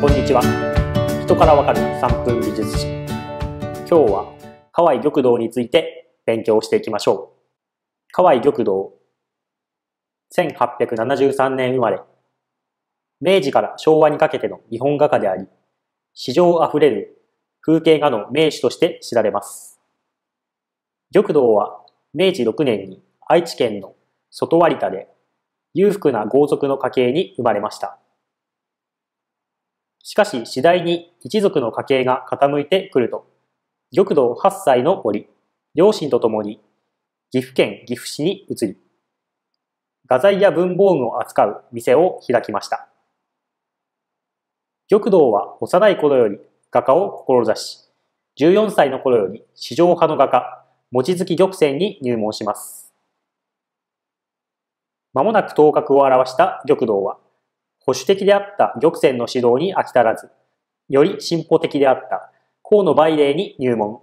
こんにちは人からわかる3分美術史今日は河合玉堂について勉強していきましょう河合玉堂1873年生まれ明治から昭和にかけての日本画家であり史上あふれる風景画の名手として知られます玉堂は明治6年に愛知県の外割田で裕福な豪族の家系に生まれましたしかし次第に一族の家系が傾いてくると、玉堂8歳の折、両親と共に岐阜県岐阜市に移り、画材や文房具を扱う店を開きました。玉堂は幼い頃より画家を志し、14歳の頃より市場派の画家、望月玉泉に入門します。まもなく頭角を現した玉堂は、保守的であった玉泉の指導に飽き足らず、より進歩的であった河野梅霊に入門。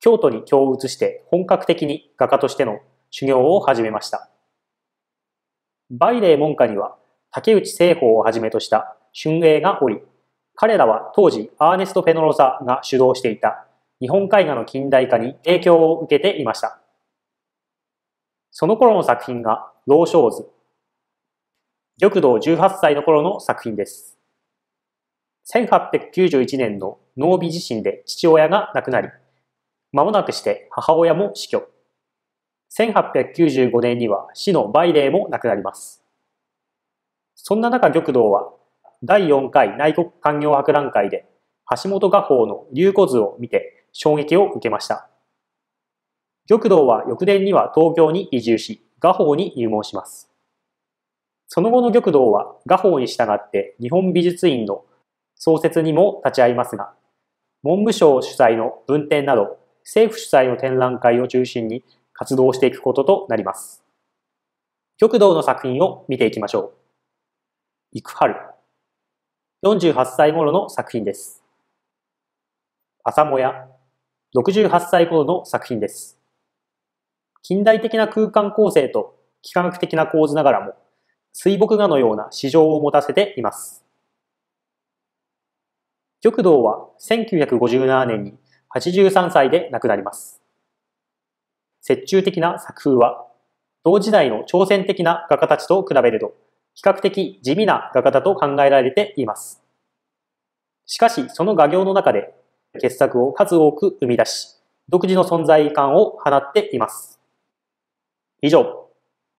京都に京を移して本格的に画家としての修行を始めました。梅霊門下には竹内聖法をはじめとした春英がおり、彼らは当時アーネスト・ペノロサが主導していた日本絵画の近代化に影響を受けていました。その頃の作品が、老少図、玉堂18歳の頃の作品です。1891年の濃尾地震で父親が亡くなり、間もなくして母親も死去。1895年には死のバイーも亡くなります。そんな中玉堂は第4回内国官業博覧会で橋本画法の流行図を見て衝撃を受けました。玉堂は翌年には東京に移住し、画法に入門します。その後の玉堂は画法に従って日本美術院の創設にも立ち会いますが、文部省主催の文展など政府主催の展覧会を中心に活動していくこととなります。玉道の作品を見ていきましょう。幾春。48歳頃の作品です。朝もや。68歳頃の作品です。近代的な空間構成と幾何学的な構図ながらも水墨画のような市場を持たせています。玉堂は1957年に83歳で亡くなります。折衷的な作風は、同時代の挑戦的な画家たちと比べると、比較的地味な画家だと考えられています。しかし、その画業の中で、傑作を数多く生み出し、独自の存在感を放っています。以上。